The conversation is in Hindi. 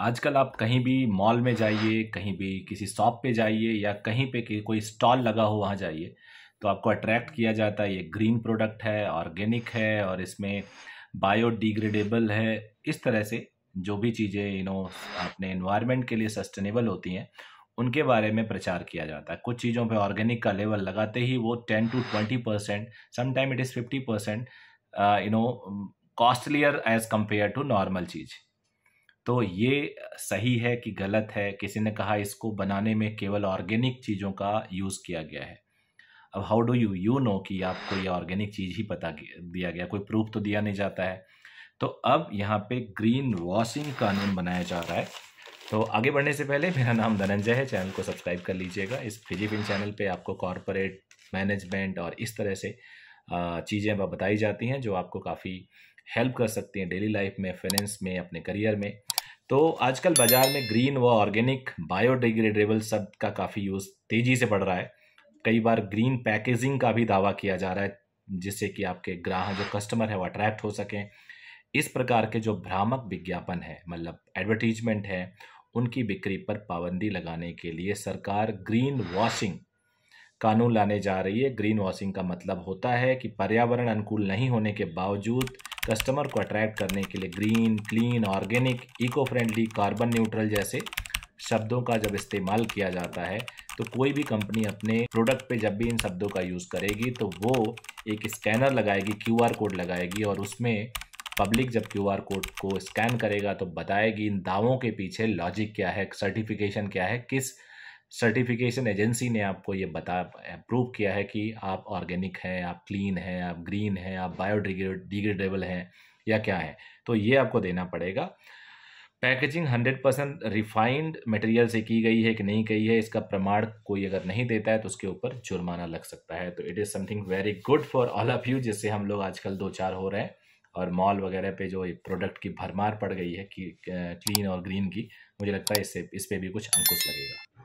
आजकल आप कहीं भी मॉल में जाइए कहीं भी किसी शॉप पे जाइए या कहीं पे कोई स्टॉल लगा हो वहाँ जाइए तो आपको अट्रैक्ट किया जाता है ये ग्रीन प्रोडक्ट है ऑर्गेनिक है और इसमें बायोडिग्रेडेबल है इस तरह से जो भी चीज़ें यू नो अपने इन्वायरमेंट के लिए सस्टेनेबल होती हैं उनके बारे में प्रचार किया जाता है कुछ चीज़ों पे ऑर्गेनिक का लेवल लगाते ही वो ten to twenty percent sometime it is fifty percent you know costlier as compare to normal चीज़ तो ये सही है कि गलत है किसी ने कहा इसको बनाने में केवल ऑर्गेनिक चीज़ों का यूज़ किया गया है अब how do you you know कि आपको ये ऑर्गेनिक चीज़ ही पता दिया गया कोई प्रूफ तो दिया नहीं जाता है तो अब यहाँ पे ग्रीन वॉशिंग कानून बनाया जा रहा है तो आगे बढ़ने से पहले मेरा नाम धनंजय है चैनल को सब्सक्राइब कर लीजिएगा इस फिजिपिन चैनल पे आपको कॉरपोरेट मैनेजमेंट और इस तरह से चीज़ें बताई जाती हैं जो आपको काफ़ी हेल्प कर सकती हैं डेली लाइफ में फाइनेंस में अपने करियर में तो आजकल बाज़ार में ग्रीन व ऑर्गेनिक बायोडिग्रेडेबल शब्द का काफ़ी यूज़ तेज़ी से बढ़ रहा है कई बार ग्रीन पैकेजिंग का भी दावा किया जा रहा है जिससे कि आपके ग्राहक जो कस्टमर है वो अट्रैक्ट हो सकें इस प्रकार के जो भ्रामक विज्ञापन है मतलब एडवर्टीजमेंट है उनकी बिक्री पर पाबंदी लगाने के लिए सरकार ग्रीन वॉशिंग कानून लाने जा रही है ग्रीन वॉशिंग का मतलब होता है कि पर्यावरण अनुकूल नहीं होने के बावजूद कस्टमर को अट्रैक्ट करने के लिए green clean organic eco friendly carbon neutral जैसे शब्दों का जब इस्तेमाल किया जाता है तो कोई भी कंपनी अपने प्रोडक्ट पे जब भी इन शब्दों का यूज़ करेगी तो वो एक स्कैनर लगाएगी क्यूआर कोड लगाएगी और उसमें पब्लिक जब क्यू आर कोड को स्कैन करेगा तो बताएगी इन दावों के पीछे लॉजिक क्या है सर्टिफिकेशन क्या है किस सर्टिफिकेशन एजेंसी ने आपको ये बता प्रूव किया है कि आप ऑर्गेनिक हैं आप क्लीन हैं आप ग्रीन हैं आप बायोडिग्रेडिग्रेडेबल हैं या क्या है तो ये आपको देना पड़ेगा packaging hundred percent refined material से की गई है कि नहीं की है इसका प्रमाण कोई अगर नहीं देता है तो उसके ऊपर जुर्माना लग सकता है तो it is something very good for all of you जिससे हम लोग आजकल दो चार हो रहे हैं और मॉल वगैरह पे जो प्रोडक्ट की भरमार पड़ गई है कि क्लीन और ग्रीन की मुझे लगता है इससे इस पर भी कुछ अंकुश लगेगा